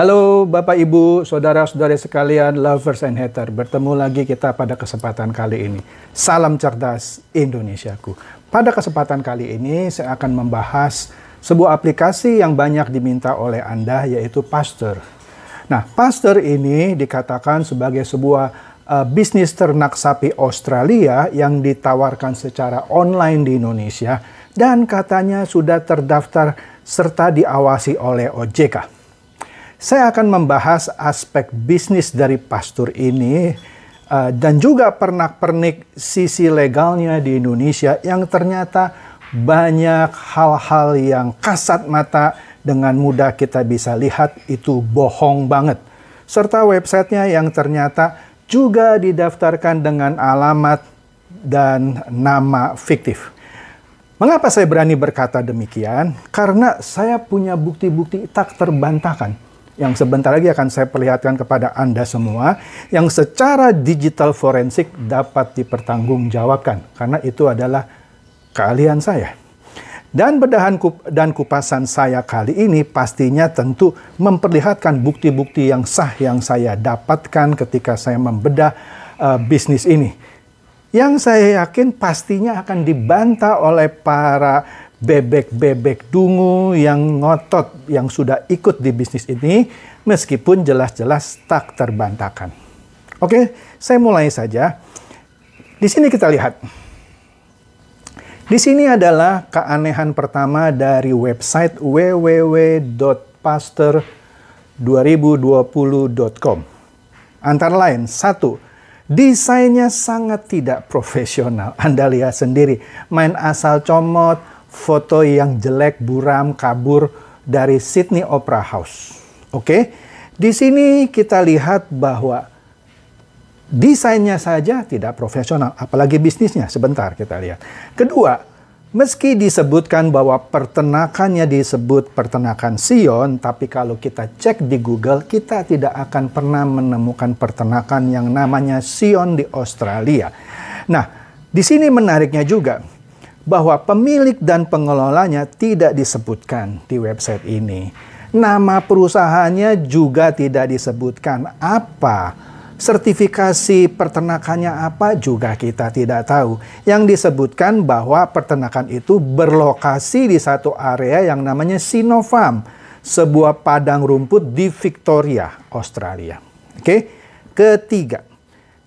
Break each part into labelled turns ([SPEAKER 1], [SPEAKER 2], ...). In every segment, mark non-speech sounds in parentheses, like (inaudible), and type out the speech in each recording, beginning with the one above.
[SPEAKER 1] Halo Bapak Ibu, Saudara-saudari sekalian, lovers and hater. Bertemu lagi kita pada kesempatan kali ini. Salam cerdas Indonesiaku. Pada kesempatan kali ini saya akan membahas sebuah aplikasi yang banyak diminta oleh Anda yaitu Pasteur. Nah, Pasteur ini dikatakan sebagai sebuah uh, bisnis ternak sapi Australia yang ditawarkan secara online di Indonesia dan katanya sudah terdaftar serta diawasi oleh OJK. Saya akan membahas aspek bisnis dari pastur ini eh, dan juga pernak-pernik sisi legalnya di Indonesia yang ternyata banyak hal-hal yang kasat mata dengan mudah kita bisa lihat itu bohong banget. Serta websitenya yang ternyata juga didaftarkan dengan alamat dan nama fiktif. Mengapa saya berani berkata demikian? Karena saya punya bukti-bukti tak terbantahkan yang sebentar lagi akan saya perlihatkan kepada Anda semua yang secara digital forensik dapat dipertanggungjawabkan karena itu adalah keahlian saya. Dan bedahan kup dan kupasan saya kali ini pastinya tentu memperlihatkan bukti-bukti yang sah yang saya dapatkan ketika saya membedah uh, bisnis ini. Yang saya yakin pastinya akan dibantah oleh para bebek-bebek dungu yang ngotot yang sudah ikut di bisnis ini meskipun jelas-jelas tak terbantahkan. Oke, saya mulai saja. Di sini kita lihat. Di sini adalah keanehan pertama dari website www.pastor2020.com. Antara lain, satu, desainnya sangat tidak profesional. Anda lihat sendiri, main asal comot, foto yang jelek, buram, kabur dari Sydney Opera House. Oke, di sini kita lihat bahwa desainnya saja tidak profesional, apalagi bisnisnya. Sebentar kita lihat. Kedua, meski disebutkan bahwa pertenakannya disebut pertenakan Sion, tapi kalau kita cek di Google, kita tidak akan pernah menemukan pertenakan yang namanya Sion di Australia. Nah, di sini menariknya juga, bahwa pemilik dan pengelolanya tidak disebutkan di website ini. Nama perusahaannya juga tidak disebutkan apa. Sertifikasi peternakannya apa juga kita tidak tahu. Yang disebutkan bahwa peternakan itu berlokasi di satu area yang namanya Sinovam, sebuah padang rumput di Victoria, Australia. Oke. Ketiga,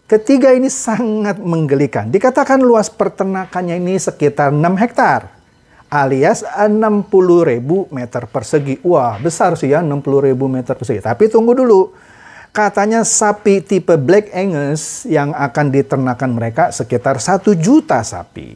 [SPEAKER 1] Ketiga ini sangat menggelikan. Dikatakan luas pertenakannya ini sekitar 6 hektar alias puluh ribu meter persegi. Wah, besar sih ya puluh ribu meter persegi. Tapi tunggu dulu. Katanya sapi tipe Black Angus yang akan diternakan mereka sekitar 1 juta sapi.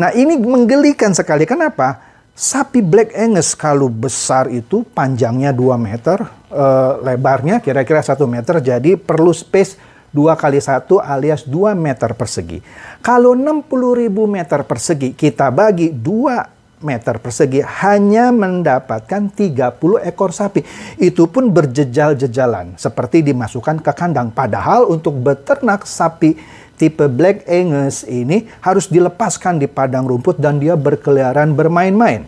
[SPEAKER 1] Nah, ini menggelikan sekali. Kenapa? Sapi Black Angus kalau besar itu panjangnya 2 meter, eh, lebarnya kira-kira 1 meter, jadi perlu space 2 kali 1 alias 2 meter persegi. Kalau 60 ribu meter persegi kita bagi 2 meter persegi hanya mendapatkan 30 ekor sapi. Itu pun berjejal-jejalan seperti dimasukkan ke kandang. Padahal untuk beternak sapi tipe Black Angus ini harus dilepaskan di padang rumput dan dia berkeliaran bermain-main.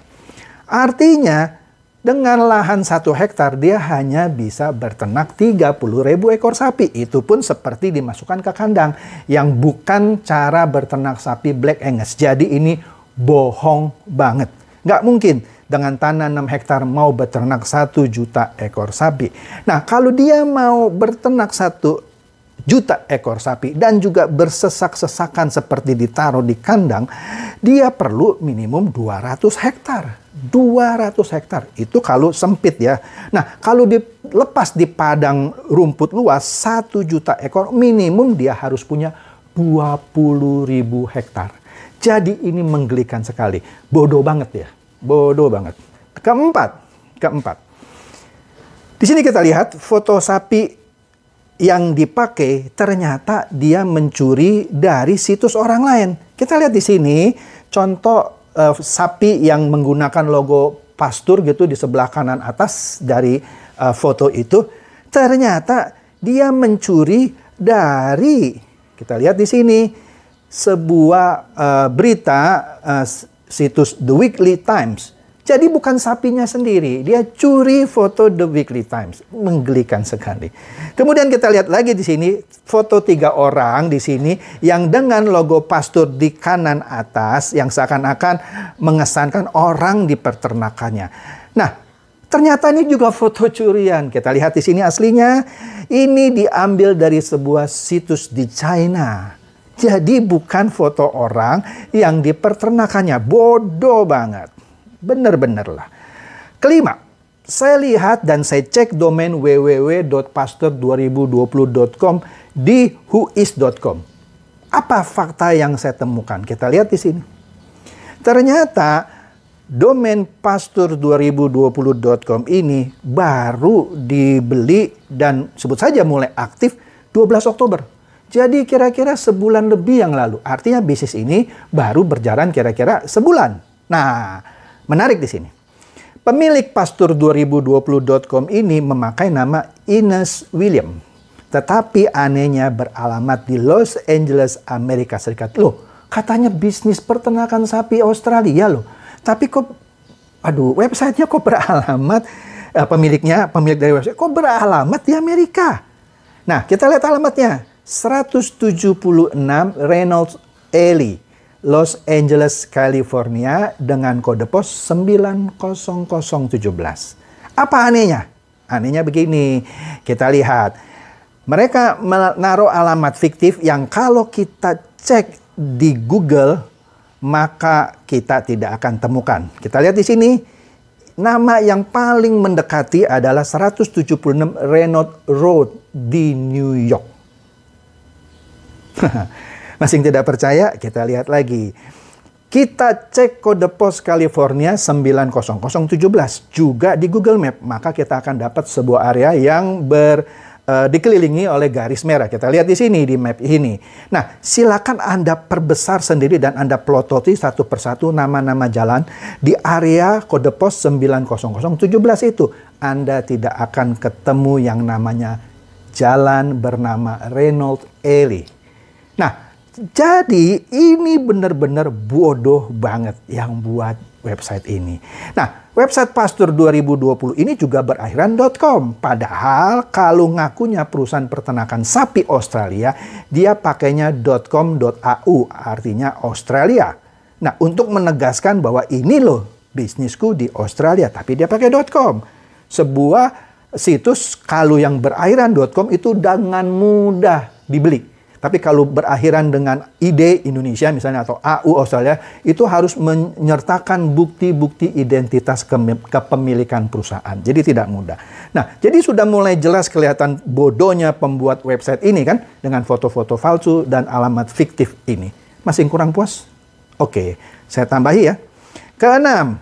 [SPEAKER 1] Artinya dengan lahan satu hektar dia hanya bisa bertenak 30 ribu ekor sapi. Itu pun seperti dimasukkan ke kandang yang bukan cara bertenak sapi Black Angus. Jadi ini bohong banget. Nggak mungkin dengan tanah 6 hektar mau beternak 1 juta ekor sapi. Nah kalau dia mau bertenak 1 juta ekor sapi dan juga bersesak-sesakan seperti ditaruh di kandang, dia perlu minimum 200 hektar. 200 hektar. Itu kalau sempit ya. Nah, kalau dilepas di padang rumput luas 1 juta ekor minimum dia harus punya 20 ribu hektar. Jadi ini menggelikan sekali. Bodoh banget ya. Bodoh banget. Keempat, keempat. Di sini kita lihat foto sapi yang dipakai ternyata dia mencuri dari situs orang lain. Kita lihat di sini contoh uh, sapi yang menggunakan logo pastur gitu di sebelah kanan atas dari uh, foto itu ternyata dia mencuri dari kita lihat di sini sebuah uh, berita uh, situs The Weekly Times jadi bukan sapinya sendiri, dia curi foto The Weekly Times. Menggelikan sekali. Kemudian kita lihat lagi di sini foto tiga orang di sini yang dengan logo pastur di kanan atas yang seakan-akan mengesankan orang di peternakannya. Nah, Ternyata ini juga foto curian. Kita lihat di sini aslinya. Ini diambil dari sebuah situs di China. Jadi bukan foto orang yang di peternakannya. Bodoh banget. Bener-benerlah. Kelima, saya lihat dan saya cek domain www.pastor2020.com di whois.com. Apa fakta yang saya temukan? Kita lihat di sini. Ternyata domain pastor2020.com ini baru dibeli dan sebut saja mulai aktif 12 Oktober. Jadi kira-kira sebulan lebih yang lalu. Artinya bisnis ini baru berjalan kira-kira sebulan. Nah, Menarik di sini. Pemilik pastur2020.com ini memakai nama Ines William. Tetapi anehnya beralamat di Los Angeles, Amerika Serikat. Loh, katanya bisnis peternakan sapi Australia loh. Tapi kok, aduh, websitenya kok beralamat, eh, pemiliknya, pemilik dari website, kok beralamat di Amerika? Nah, kita lihat alamatnya. 176 Reynolds Alley, Los Angeles, California dengan kode pos 90017. Apa anehnya? Anehnya begini, kita lihat. Mereka menaruh alamat fiktif yang kalau kita cek di Google, maka kita tidak akan temukan. Kita lihat di sini, nama yang paling mendekati adalah 176 Renault Road di New York. (laughs) Masih tidak percaya? Kita lihat lagi. Kita cek kode pos California 90017 juga di Google Map. Maka kita akan dapat sebuah area yang ber, e, dikelilingi oleh garis merah. Kita lihat di sini di map ini. Nah, silakan Anda perbesar sendiri dan Anda plototi satu persatu nama-nama jalan di area kode pos 90017 itu. Anda tidak akan ketemu yang namanya jalan bernama Reynolds Ely. Nah, jadi ini benar-benar bodoh banget yang buat website ini. Nah, website pastor 2020 ini juga berakhiran.com. Padahal kalau ngakunya perusahaan peternakan sapi Australia, dia pakainya .com.au, artinya Australia. Nah, untuk menegaskan bahwa ini loh bisnisku di Australia, tapi dia pakai .com. Sebuah situs kalau yang berakhiran.com itu dengan mudah dibeli tapi kalau berakhiran dengan ide Indonesia misalnya atau AU Australia, itu harus menyertakan bukti-bukti identitas kepemilikan perusahaan. Jadi tidak mudah. Nah, jadi sudah mulai jelas kelihatan bodohnya pembuat website ini kan dengan foto-foto palsu dan alamat fiktif ini. Masih kurang puas? Oke, saya tambahi ya. Keenam,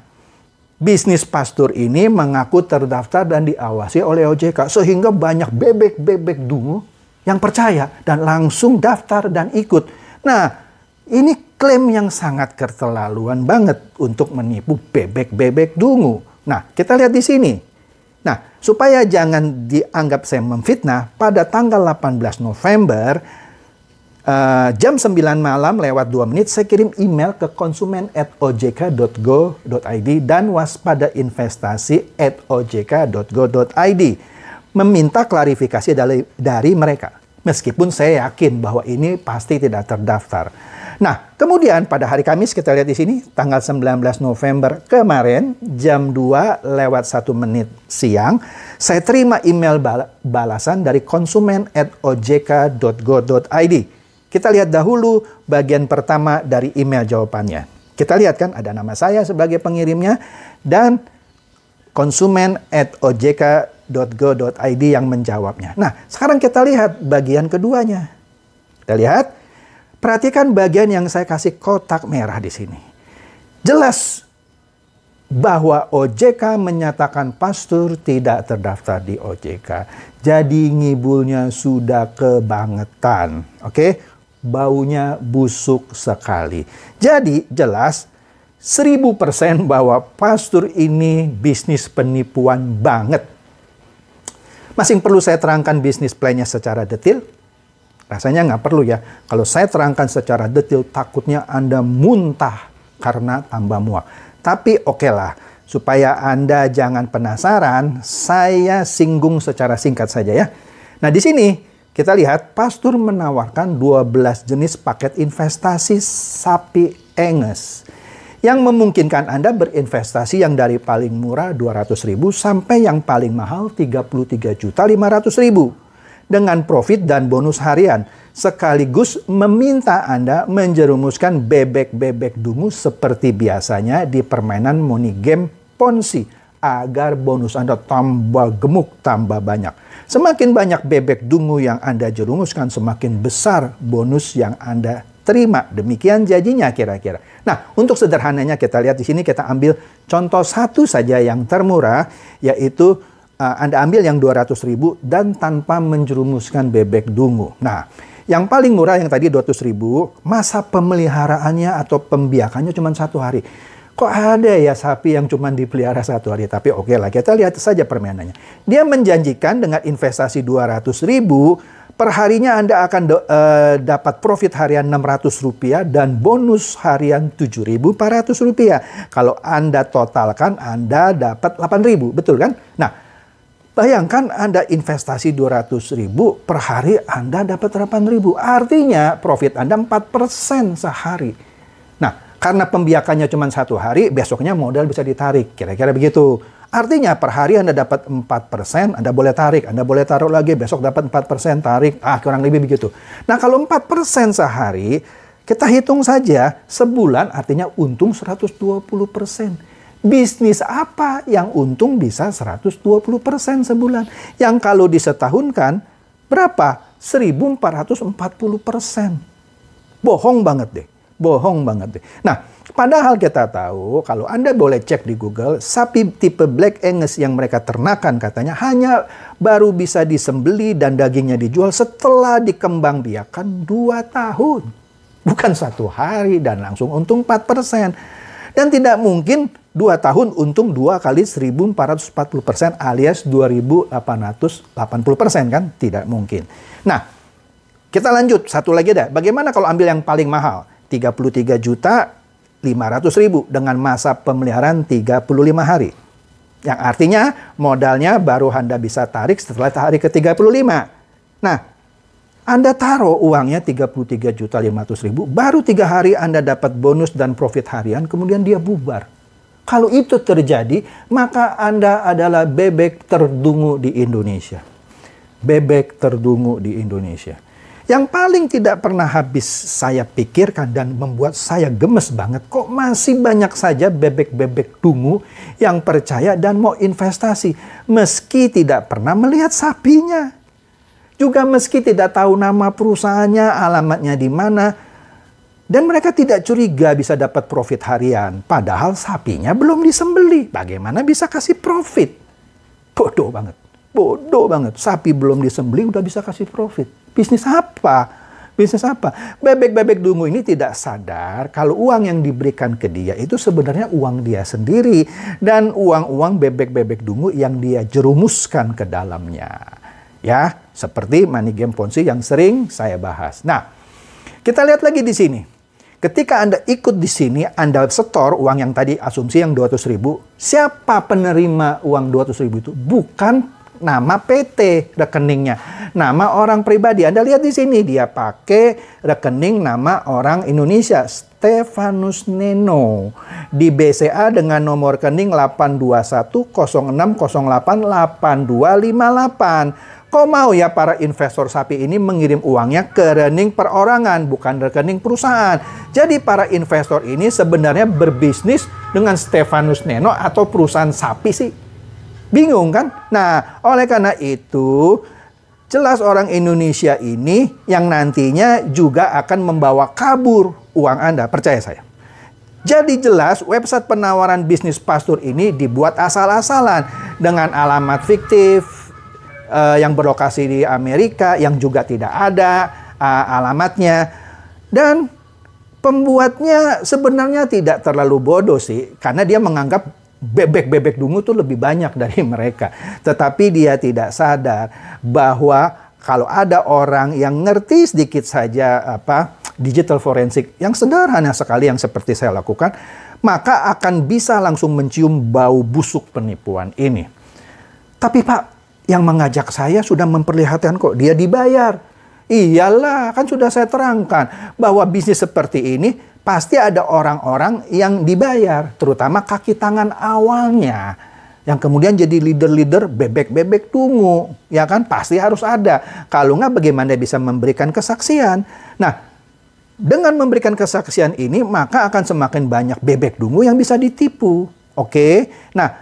[SPEAKER 1] bisnis pastur ini mengaku terdaftar dan diawasi oleh OJK sehingga banyak bebek-bebek dungu yang percaya dan langsung daftar dan ikut. Nah, ini klaim yang sangat keterlaluan banget untuk menipu bebek-bebek dungu. Nah, kita lihat di sini. Nah, supaya jangan dianggap saya memfitnah, pada tanggal 18 November uh, jam 9 malam lewat 2 menit saya kirim email ke konsumen at ojk.go.id dan waspada investasi at ojk.go.id meminta klarifikasi dari, dari mereka. Meskipun saya yakin bahwa ini pasti tidak terdaftar. Nah, kemudian pada hari Kamis kita lihat di sini tanggal 19 November kemarin jam 2 lewat 1 menit siang saya terima email balasan dari konsumen at ojk.go.id. Kita lihat dahulu bagian pertama dari email jawabannya. Kita lihat kan ada nama saya sebagai pengirimnya dan konsumen at ojk.go.id go.id yang menjawabnya. Nah, sekarang kita lihat bagian keduanya. Kita lihat, perhatikan bagian yang saya kasih kotak merah di sini. Jelas bahwa OJK menyatakan pastur tidak terdaftar di OJK. Jadi ngibulnya sudah kebangetan, oke? Baunya busuk sekali. Jadi jelas 1000% bahwa pastur ini bisnis penipuan banget masing perlu saya terangkan bisnis plan-nya secara detail? Rasanya nggak perlu ya. Kalau saya terangkan secara detail, takutnya Anda muntah karena tambah muak. Tapi oke lah, supaya Anda jangan penasaran, saya singgung secara singkat saja ya. Nah di sini kita lihat Pastur menawarkan 12 jenis paket investasi sapi Enges yang memungkinkan Anda berinvestasi yang dari paling murah 200.000 sampai yang paling mahal 33.500.000 dengan profit dan bonus harian sekaligus meminta Anda menjerumuskan bebek-bebek dungu seperti biasanya di permainan money game ponzi agar bonus Anda tambah gemuk, tambah banyak. Semakin banyak bebek dungu yang Anda jerumuskan, semakin besar bonus yang Anda terima. Demikian jadinya kira-kira. Nah, untuk sederhananya kita lihat di sini kita ambil contoh satu saja yang termurah yaitu uh, Anda ambil yang 200 ribu dan tanpa menjerumuskan bebek dungu. Nah, yang paling murah yang tadi 200 ribu, masa pemeliharaannya atau pembiakannya cuma satu hari. Kok ada ya sapi yang cuma dipelihara satu hari? Tapi oke okay lah, kita lihat saja permainannya. Dia menjanjikan dengan investasi 200 ribu, Perharinya Anda akan e, dapat profit harian Rp600 dan bonus harian Rp7.400. Kalau Anda totalkan, Anda dapat Rp8.000, betul kan? Nah, bayangkan Anda investasi Rp200.000, per hari Anda dapat Rp8.000. Artinya profit Anda 4% sehari. Nah, karena pembiakannya cuma satu hari, besoknya modal bisa ditarik. Kira-kira begitu. Artinya per hari Anda dapat 4%, Anda boleh tarik, Anda boleh taruh lagi, besok dapat 4% tarik, ah kurang lebih begitu. Nah kalau 4% sehari, kita hitung saja sebulan artinya untung 120%. Bisnis apa yang untung bisa 120% sebulan? Yang kalau disetahunkan berapa? 1440%. Bohong banget deh. Bohong banget deh. Nah, Padahal kita tahu, kalau Anda boleh cek di Google, sapi tipe Black Angus yang mereka ternakan katanya hanya baru bisa disembeli dan dagingnya dijual setelah dikembang biakan 2 tahun. Bukan satu hari dan langsung untung 4%. Dan tidak mungkin 2 tahun untung 2 kali 1440% alias 2880% kan? Tidak mungkin. Nah, kita lanjut, satu lagi dah. Bagaimana kalau ambil yang paling mahal? 33 juta 500 ribu dengan masa pemeliharaan 35 hari. Yang artinya modalnya baru Anda bisa tarik setelah hari ke-35. Nah, Anda taruh uangnya 33 juta 500 ribu, baru tiga hari Anda dapat bonus dan profit harian, kemudian dia bubar. Kalau itu terjadi, maka Anda adalah bebek terdungu di Indonesia. Bebek terdungu di Indonesia. Yang paling tidak pernah habis saya pikirkan dan membuat saya gemes banget, kok masih banyak saja bebek-bebek dungu yang percaya dan mau investasi, meski tidak pernah melihat sapinya. Juga meski tidak tahu nama perusahaannya, alamatnya di mana, dan mereka tidak curiga bisa dapat profit harian, padahal sapinya belum disembeli. Bagaimana bisa kasih profit? Bodoh banget, bodoh banget. Sapi belum disembeli udah bisa kasih profit bisnis apa? Bisnis apa? Bebek-bebek dungu ini tidak sadar kalau uang yang diberikan ke dia itu sebenarnya uang dia sendiri dan uang-uang bebek-bebek dungu yang dia jerumuskan ke dalamnya. Ya, seperti money game ponzi yang sering saya bahas. Nah, kita lihat lagi di sini. Ketika Anda ikut di sini, Anda setor uang yang tadi asumsi yang 200 ribu. Siapa penerima uang 200 ribu itu? Bukan nama PT rekeningnya, nama orang pribadi. Anda lihat di sini dia pakai rekening nama orang Indonesia Stefanus Neno di BCA dengan nomor rekening 82106088258. Kau mau ya para investor sapi ini mengirim uangnya ke rekening perorangan bukan rekening perusahaan. Jadi para investor ini sebenarnya berbisnis dengan Stefanus Neno atau perusahaan sapi sih. Bingung kan? Nah, oleh karena itu jelas orang Indonesia ini yang nantinya juga akan membawa kabur uang Anda, percaya saya. Jadi jelas website penawaran bisnis pastur ini dibuat asal-asalan dengan alamat fiktif uh, yang berlokasi di Amerika yang juga tidak ada uh, alamatnya dan pembuatnya sebenarnya tidak terlalu bodoh sih karena dia menganggap bebek-bebek dungu itu lebih banyak (laughs) dari mereka. Tetapi dia tidak sadar bahwa kalau ada orang yang ngerti sedikit saja apa digital forensik yang sederhana sekali yang seperti saya lakukan, maka akan bisa langsung mencium bau busuk penipuan ini. Tapi Pak, yang mengajak saya sudah memperlihatkan kok dia dibayar. Iyalah, kan sudah saya terangkan bahwa bisnis seperti ini pasti ada orang-orang yang dibayar, terutama kaki tangan awalnya yang kemudian jadi leader-leader bebek-bebek tunggu, ya kan? Pasti harus ada. Kalau nggak bagaimana bisa memberikan kesaksian? Nah, dengan memberikan kesaksian ini maka akan semakin banyak bebek dungu yang bisa ditipu. Oke. Nah,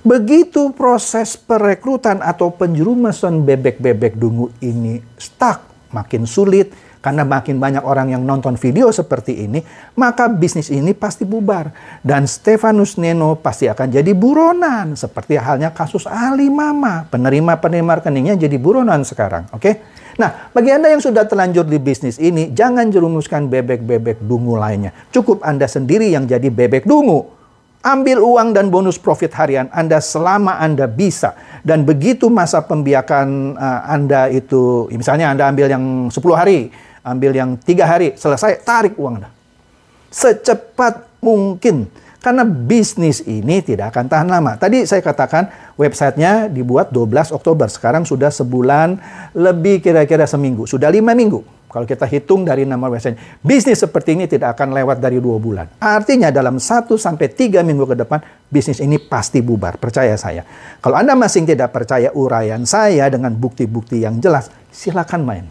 [SPEAKER 1] begitu proses perekrutan atau penjerumusan bebek-bebek dungu ini stuck, makin sulit, karena makin banyak orang yang nonton video seperti ini, maka bisnis ini pasti bubar. Dan Stefanus Neno pasti akan jadi buronan. Seperti halnya kasus Ali Mama Penerima-penerima rekeningnya jadi buronan sekarang. Oke? Okay? Nah, bagi Anda yang sudah terlanjur di bisnis ini, jangan jerumuskan bebek-bebek dungu lainnya. Cukup Anda sendiri yang jadi bebek dungu. Ambil uang dan bonus profit harian Anda selama Anda bisa. Dan begitu masa pembiakan eh, Anda itu, misalnya Anda ambil yang 10 hari, Ambil yang tiga hari, selesai, tarik uang Anda. Secepat mungkin. Karena bisnis ini tidak akan tahan lama. Tadi saya katakan websitenya dibuat 12 Oktober. Sekarang sudah sebulan lebih kira-kira seminggu. Sudah lima minggu. Kalau kita hitung dari nama website, bisnis seperti ini tidak akan lewat dari dua bulan. Artinya dalam satu sampai tiga minggu ke depan, bisnis ini pasti bubar. Percaya saya. Kalau Anda masih tidak percaya uraian saya dengan bukti-bukti yang jelas, silakan main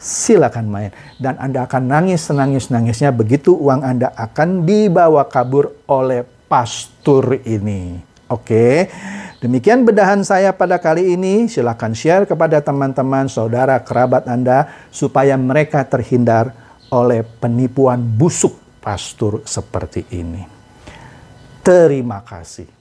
[SPEAKER 1] silakan main. Dan Anda akan nangis senangis-nangisnya begitu uang Anda akan dibawa kabur oleh pastur ini. Oke, demikian bedahan saya pada kali ini. Silakan share kepada teman-teman, saudara, kerabat Anda supaya mereka terhindar oleh penipuan busuk pastur seperti ini. Terima kasih.